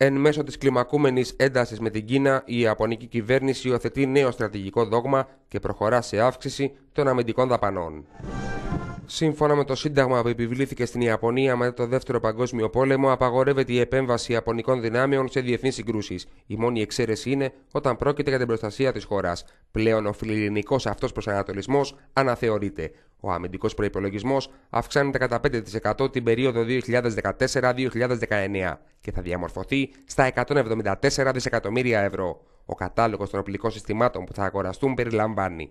Εν μέσω της κλιμακούμενης έντασης με την Κίνα, η Ιαπωνική κυβέρνηση υιοθετεί νέο στρατηγικό δόγμα και προχωρά σε αύξηση των αμυντικών δαπανών. Σύμφωνα με το Σύνταγμα που επιβλήθηκε στην Ιαπωνία μετά το Δεύτερο Παγκόσμιο Πόλεμο, απαγορεύεται η επέμβαση Ιαπωνικών δυνάμεων σε διεθνείς συγκρούσεις. Η μόνη εξαίρεση είναι όταν πρόκειται για την προστασία της χώρας. Πλέον ο φιλελληνικός αυτός προσανατολισμός αναθεωρείται. Ο αμυντικός προπολογισμό αυξάνεται κατά 5% την περίοδο 2014-2019 και θα διαμορφωθεί στα 174 δισεκατομμύρια ευρώ. Ο κατάλογος των οπλικών συστημάτων που θα αγοραστούν περιλαμβάνει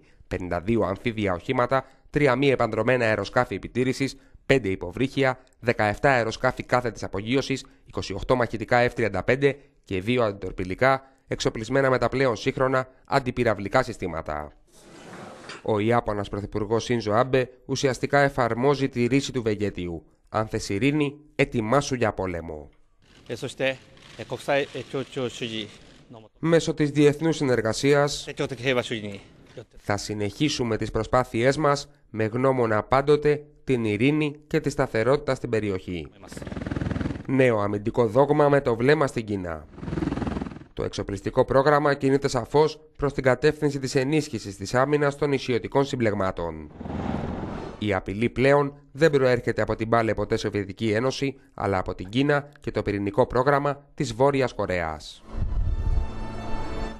52 αμφίβια οχήματα 3 μη επανδρομένα αεροσκάφη επιτήρησης, 5 υποβρύχια, 17 αεροσκάφη της απογείωσης, 28 μαχητικά F-35 και 2 αντιτορπιλικά, εξοπλισμένα με τα πλέον σύγχρονα αντιπυραυλικά συστήματα. Ο Ιάπωνας Πρωθυπουργός Σίνζο Άμπε ουσιαστικά εφαρμόζει τη ρίση του Βεγετίου. Αν θες ειρήνη, σου για πόλεμο. Ε, ε, ε, Μέσω της διεθνούς συνεργασίας θα συνεχίσουμε τις προσπάθειές μας με γνώμονα πάντοτε την ειρήνη και τη σταθερότητα στην περιοχή. Νέο αμυντικό δόγμα με το βλέμμα στην Κίνα. Το εξοπλιστικό πρόγραμμα κινείται σαφώς προς την κατεύθυνση της ενίσχυσης της άμυνας των ισιωτικών συμπλεγμάτων. Η απειλή πλέον δεν προέρχεται από την πάλι ποτέ Σοβιετική Ένωση, αλλά από την Κίνα και το πυρηνικό πρόγραμμα της Βόρειας Κορέας.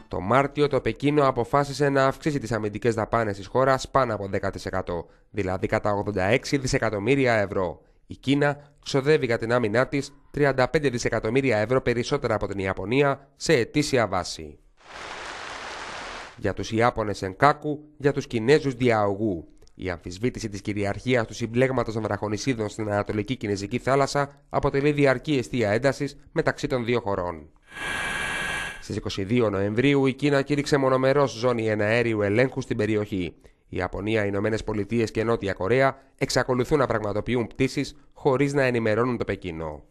Το Μάρτιο το Πεκίνο αποφάσισε να αυξήσει τις αμυντικές δαπάνες της χώρας πάνω από 10%, δηλαδή κατά 86 δισεκατομμύρια ευρώ. Η Κίνα ξοδεύει για την άμυνά της 35 δισεκατομμύρια ευρώ περισσότερα από την Ιαπωνία σε ετήσια βάση. Για τους Ιάπωνες Ενκάκου, για τους Κινέζους Διαογού. Η αμφισβήτηση της κυριαρχίας του συμπλέγματος των βραχονισίδων στην Ανατολική Κινέζικη θάλασσα αποτελεί διαρκή αιστεία έντασης μεταξύ των δύο χωρών. Στις 22 Νοεμβρίου η Κίνα κήρυξε μονομερός ζώνη εναέριου ελέγχου στην περιοχή. Η Ιαπωνία, οι Ηνωμένες Πολιτείες και Νότια Κορέα εξακολουθούν να πραγματοποιούν πτήσεις χωρίς να ενημερώνουν το Πεκίνο.